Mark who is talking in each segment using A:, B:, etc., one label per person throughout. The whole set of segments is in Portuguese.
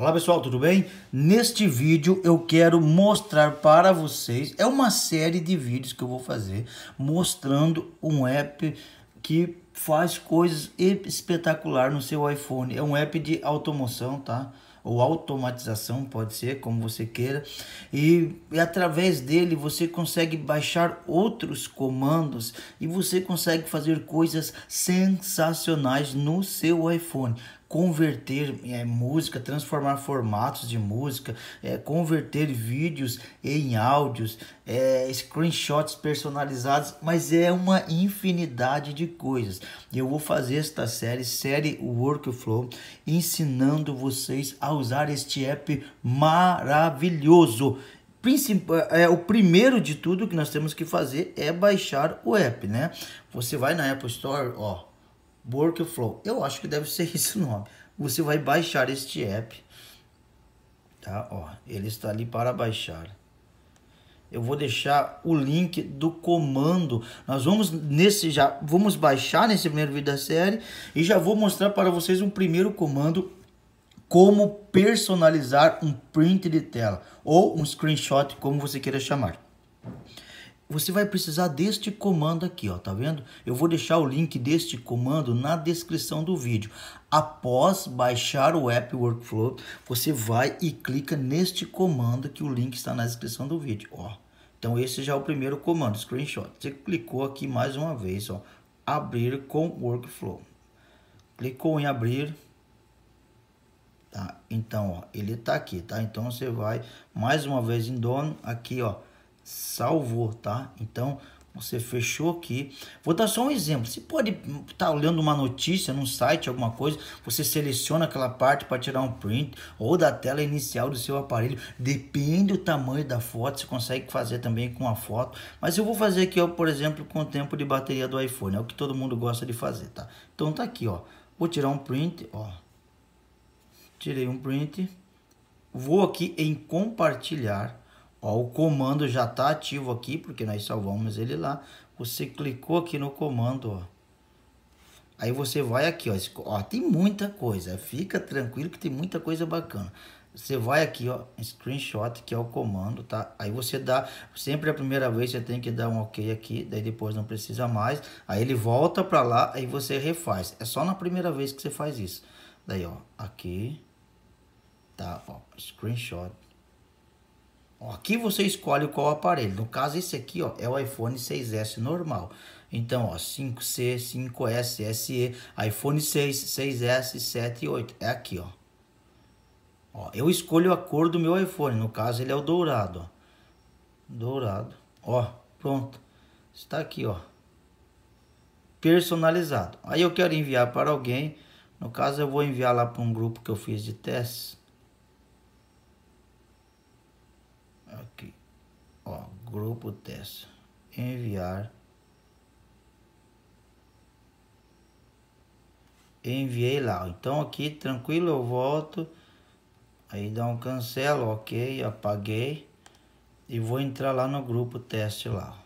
A: Olá pessoal, tudo bem? Neste vídeo eu quero mostrar para vocês, é uma série de vídeos que eu vou fazer mostrando um app que faz coisas espetacular no seu iPhone. É um app de automoção, tá? Ou automatização, pode ser, como você queira. E, e através dele você consegue baixar outros comandos e você consegue fazer coisas sensacionais no seu iPhone converter é, música, transformar formatos de música, é, converter vídeos em áudios, é, screenshots personalizados, mas é uma infinidade de coisas. Eu vou fazer esta série, série Workflow, ensinando vocês a usar este app maravilhoso. É, o primeiro de tudo que nós temos que fazer é baixar o app, né? Você vai na Apple Store, ó, Workflow. Eu acho que deve ser esse nome. Você vai baixar este app. Tá? Ó, ele está ali para baixar. Eu vou deixar o link do comando. Nós vamos nesse já vamos baixar nesse primeiro vídeo da série e já vou mostrar para vocês um primeiro comando como personalizar um print de tela ou um screenshot, como você queira chamar você vai precisar deste comando aqui, ó, tá vendo? Eu vou deixar o link deste comando na descrição do vídeo. Após baixar o app Workflow, você vai e clica neste comando que o link está na descrição do vídeo, ó. Então esse já é o primeiro comando, screenshot. Você clicou aqui mais uma vez, ó, abrir com Workflow. Clicou em abrir, tá? Então, ó, ele tá aqui, tá? Então você vai mais uma vez em dono aqui, ó salvou, tá? Então, você fechou aqui. Vou dar só um exemplo. Você pode estar tá olhando uma notícia num site, alguma coisa, você seleciona aquela parte para tirar um print ou da tela inicial do seu aparelho. Depende do tamanho da foto, você consegue fazer também com a foto. Mas eu vou fazer aqui, ó, por exemplo, com o tempo de bateria do iPhone. É o que todo mundo gosta de fazer, tá? Então tá aqui, ó. Vou tirar um print, ó. Tirei um print. Vou aqui em compartilhar Ó, o comando já está ativo aqui, porque nós salvamos ele lá. Você clicou aqui no comando, ó. Aí você vai aqui, ó, ó, tem muita coisa, fica tranquilo que tem muita coisa bacana. Você vai aqui, ó, screenshot, que é o comando, tá? Aí você dá, sempre a primeira vez você tem que dar um OK aqui, daí depois não precisa mais. Aí ele volta para lá, aí você refaz. É só na primeira vez que você faz isso. Daí, ó, aqui, tá, ó, screenshot. Aqui você escolhe qual aparelho. No caso, esse aqui ó, é o iPhone 6S normal. Então, ó, 5C, 5S, SE, iPhone 6, 6S, 7 e 8. É aqui, ó. ó. Eu escolho a cor do meu iPhone. No caso, ele é o dourado, ó. Dourado. Ó, pronto. Está aqui, ó. Personalizado. Aí eu quero enviar para alguém. No caso, eu vou enviar lá para um grupo que eu fiz de testes. grupo teste, enviar, enviei lá. Então aqui tranquilo eu volto, aí dá um cancelo, ok, apaguei e vou entrar lá no grupo teste lá.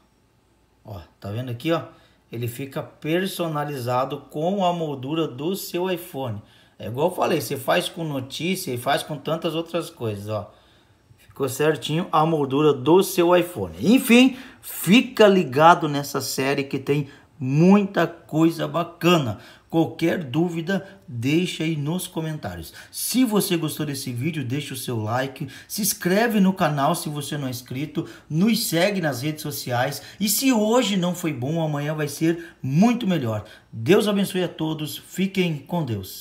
A: Ó, tá vendo aqui, ó? Ele fica personalizado com a moldura do seu iPhone. É igual eu falei, você faz com notícia e faz com tantas outras coisas, ó ficou certinho a moldura do seu iPhone. Enfim, fica ligado nessa série que tem muita coisa bacana. Qualquer dúvida, deixa aí nos comentários. Se você gostou desse vídeo, deixa o seu like, se inscreve no canal se você não é inscrito, nos segue nas redes sociais e se hoje não foi bom, amanhã vai ser muito melhor. Deus abençoe a todos, fiquem com Deus.